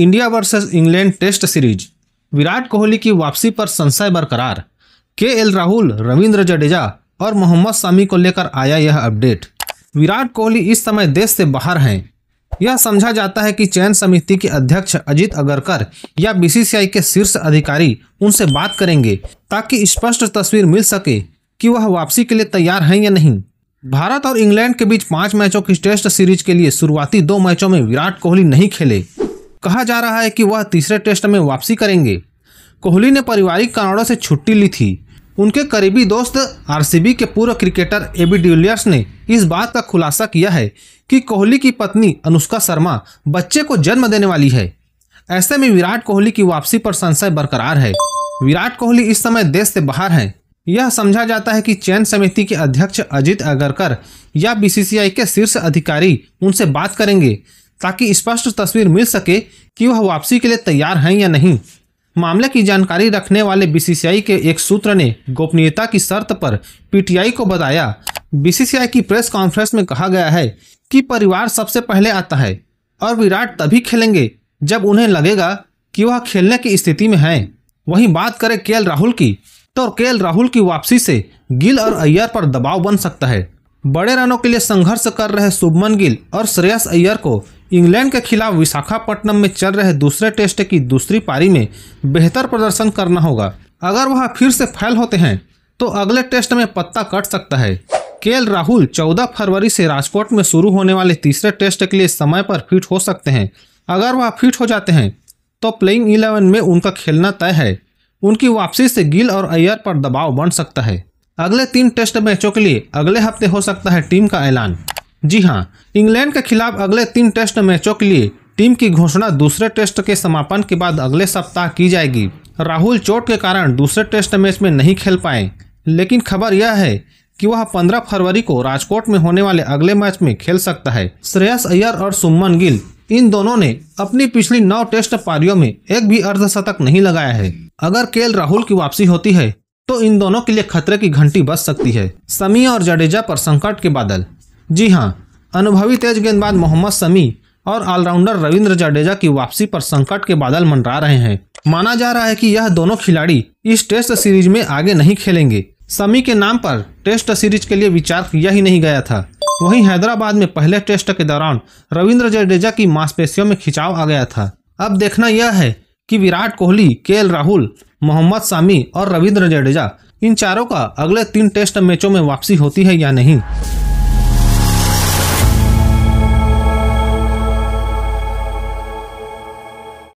India versus England test series Virat Kohli की वापसी पर संशय बरकरार के एल राहुल रविंद्र जडेजा और मोहम्मद शामी को लेकर आया यह अपडेट विराट कोहली इस समय देश से बाहर हैं यह समझा जाता है कि चयन समिति के अध्यक्ष अजीत अगरकर या बीसीसीआई के शीर्ष अधिकारी उनसे बात करेंगे ताकि स्पष्ट तस्वीर मिल सके कि वह वापसी के लिए तैयार हैं या नहीं भारत और इंग्लैंड के बीच पांच मैचों की टेस्ट सीरीज के लिए शुरुआती दो मैचों में विराट कोहली नहीं खेले कहा जा रहा है कि वह तीसरे टेस्ट में वापसी करेंगे कोहली ने पारिवारिक कारणों से छुट्टी ली थी उनके करीबी दोस्त आरसीबी के पूर्व क्रिकेटर एबी डिविलियर्स ने इस बात का खुलासा किया है कि कोहली की पत्नी अनुष्का शर्मा बच्चे को जन्म देने वाली है ऐसे में विराट कोहली की वापसी पर संशय बरकरार है विराट कोहली इस समय देश से बाहर हैं यह समझा जाता है कि चयन समिति के अध्यक्ष अजित अगरकर या बीसीसीआई के शीर्ष अधिकारी उनसे बात करेंगे ताकि स्पष्ट तस्वीर मिल सके कि वह वापसी के लिए तैयार हैं या नहीं मामले की जानकारी रखने वाले बीसीसीआई के एक सूत्र ने गोपनीयता की शर्त पर पीटीआई को बताया बीसीसीआई की प्रेस कॉन्फ्रेंस में कहा गया है कि परिवार सबसे पहले आता है और विराट तभी खेलेंगे जब उन्हें लगेगा कि वह खेलने की स्थिति में है वहीं बात करें के राहुल की तो के राहुल की वापसी से गिल और अय्यर पर दबाव बन सकता है बड़े रनों के लिए संघर्ष कर रहे शुभमन गिल और श्रेयस अय्यर को इंग्लैंड के खिलाफ विशाखापट्टनम में चल रहे दूसरे टेस्ट की दूसरी पारी में बेहतर प्रदर्शन करना होगा अगर वह फिर से फैल होते हैं तो अगले टेस्ट में पत्ता कट सकता है के राहुल 14 फरवरी से राजकोट में शुरू होने वाले तीसरे टेस्ट के लिए समय पर फिट हो सकते हैं अगर वह फिट हो जाते हैं तो प्लेइंग इलेवन में उनका खेलना तय है उनकी वापसी से गिल और अय्यर पर दबाव बन सकता है अगले तीन टेस्ट मैचों के लिए अगले हफ्ते हो सकता है टीम का ऐलान जी हाँ इंग्लैंड के खिलाफ अगले तीन टेस्ट मैचों के लिए टीम की घोषणा दूसरे टेस्ट के समापन के बाद अगले सप्ताह की जाएगी राहुल चोट के कारण दूसरे टेस्ट मैच में नहीं खेल पाए लेकिन खबर यह है कि वह 15 फरवरी को राजकोट में होने वाले अगले मैच में खेल सकता है श्रेयस अय्यर और सुमन गिल इन दोनों ने अपनी पिछली नौ टेस्ट पारियों में एक भी अर्धशतक नहीं लगाया है अगर केल राहुल की वापसी होती है तो इन दोनों के लिए खतरे की घंटी बज सकती है समी और जडेजा पर संकट के बादल जी हाँ अनुभवी तेज गेंदबाज मोहम्मद समी और ऑलराउंडर रविंद्र जडेजा की वापसी पर संकट के बादल मंडरा रहे हैं माना जा रहा है कि यह दोनों खिलाड़ी इस टेस्ट सीरीज में आगे नहीं खेलेंगे समी के नाम पर टेस्ट सीरीज के लिए विचार किया ही नहीं गया था वहीं हैदराबाद में पहले टेस्ट के दौरान रविंद्र जडेजा की मांसपेशियों में खिंचाव आ गया था अब देखना यह है कि विराट कोहली के राहुल मोहम्मद शामी और रविंद्र जडेजा इन चारों का अगले तीन टेस्ट मैचों में वापसी होती है या नहीं